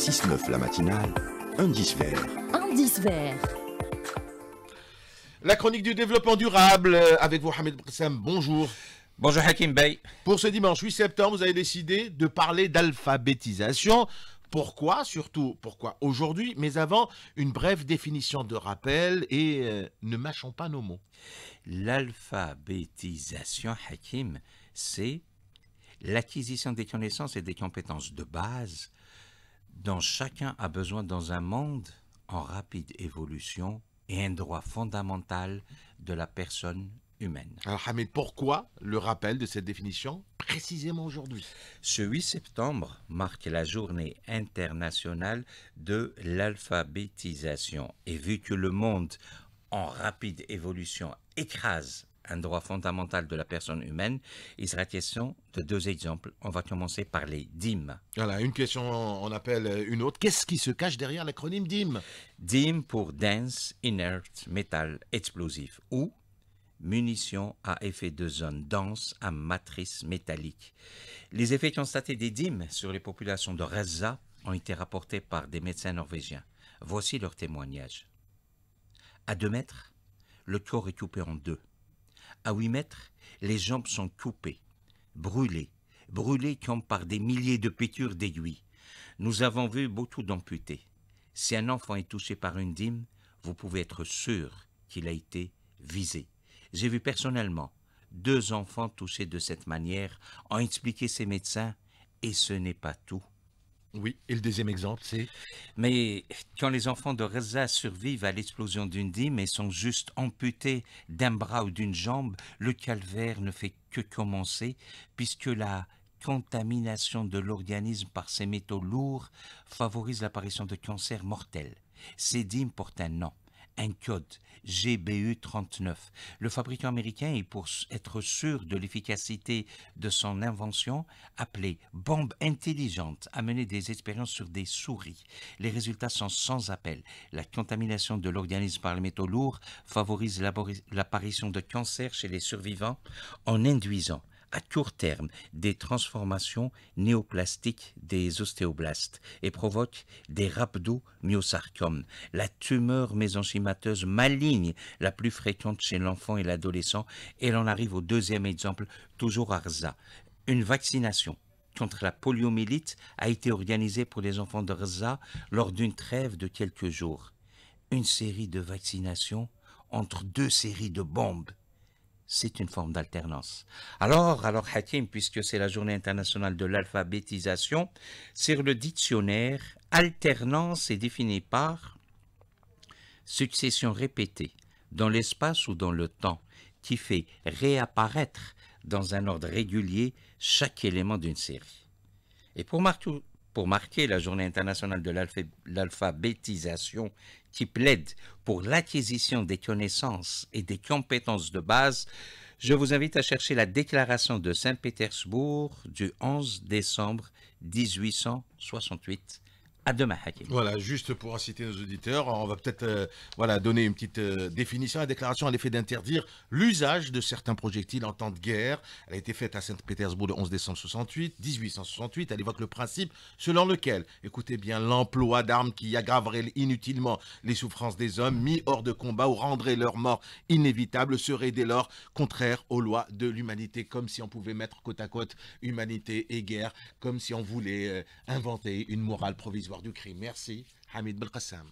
6-9 la matinale, Un vert. 1-10 vert. La chronique du développement durable euh, avec vous, Hamid Bonjour. Bonjour Hakim Bey. Pour ce dimanche 8 septembre, vous avez décidé de parler d'alphabétisation. Pourquoi Surtout, pourquoi aujourd'hui Mais avant, une brève définition de rappel et euh, ne mâchons pas nos mots. L'alphabétisation, Hakim, c'est l'acquisition des connaissances et des compétences de base dont chacun a besoin dans un monde en rapide évolution et un droit fondamental de la personne humaine. Alors Hamid, pourquoi le rappel de cette définition précisément aujourd'hui Ce 8 septembre marque la journée internationale de l'alphabétisation et vu que le monde en rapide évolution écrase un droit fondamental de la personne humaine, il sera question de deux exemples. On va commencer par les DIM. Voilà, une question, on appelle une autre. Qu'est-ce qui se cache derrière l'acronyme DIM DIM pour Dense Inert Metal Explosif ou munitions à effet de zone dense à matrice métallique. Les effets constatés des DIM sur les populations de Reza ont été rapportés par des médecins norvégiens. Voici leur témoignage. À deux mètres, le corps est coupé en deux. À 8 mètres, les jambes sont coupées, brûlées, brûlées comme par des milliers de pétures d'aiguilles. Nous avons vu beaucoup d'amputés. Si un enfant est touché par une dîme, vous pouvez être sûr qu'il a été visé. J'ai vu personnellement deux enfants touchés de cette manière, ont expliqué ces médecins, et ce n'est pas tout. Oui, et le deuxième exemple, c'est Mais quand les enfants de Reza survivent à l'explosion d'une dîme et sont juste amputés d'un bras ou d'une jambe, le calvaire ne fait que commencer, puisque la contamination de l'organisme par ces métaux lourds favorise l'apparition de cancers mortels. Ces dîmes portent un nom un code GBU39. Le fabricant américain est pour être sûr de l'efficacité de son invention appelé « bombe intelligente a mené des expériences sur des souris. Les résultats sont sans appel. La contamination de l'organisme par les métaux lourds favorise l'apparition de cancers chez les survivants en induisant à court terme des transformations néoplastiques des ostéoblastes et provoque des rhabdomyosarcomes, la tumeur mésenchymateuse maligne la plus fréquente chez l'enfant et l'adolescent. Et l'on arrive au deuxième exemple, toujours Arza. Une vaccination contre la poliomyélite a été organisée pour les enfants de lors d'une trêve de quelques jours. Une série de vaccinations entre deux séries de bombes c'est une forme d'alternance. Alors, alors Hakim, puisque c'est la journée internationale de l'alphabétisation, sur le dictionnaire, alternance est définie par succession répétée dans l'espace ou dans le temps qui fait réapparaître dans un ordre régulier chaque élément d'une série. Et pour pour marquer la journée internationale de l'alphabétisation qui plaide pour l'acquisition des connaissances et des compétences de base, je vous invite à chercher la déclaration de Saint-Pétersbourg du 11 décembre 1868 demain, Voilà, juste pour inciter nos auditeurs, on va peut-être euh, voilà, donner une petite euh, définition. La déclaration à l'effet d'interdire l'usage de certains projectiles en temps de guerre. Elle a été faite à Saint-Pétersbourg le 11 décembre 1868. Elle évoque le principe selon lequel, écoutez bien, l'emploi d'armes qui aggraveraient inutilement les souffrances des hommes mis hors de combat ou rendrait leur mort inévitable serait dès lors contraire aux lois de l'humanité, comme si on pouvait mettre côte à côte humanité et guerre, comme si on voulait euh, inventer une morale provisoire histoire du crime. Merci, Hamid Belkassam.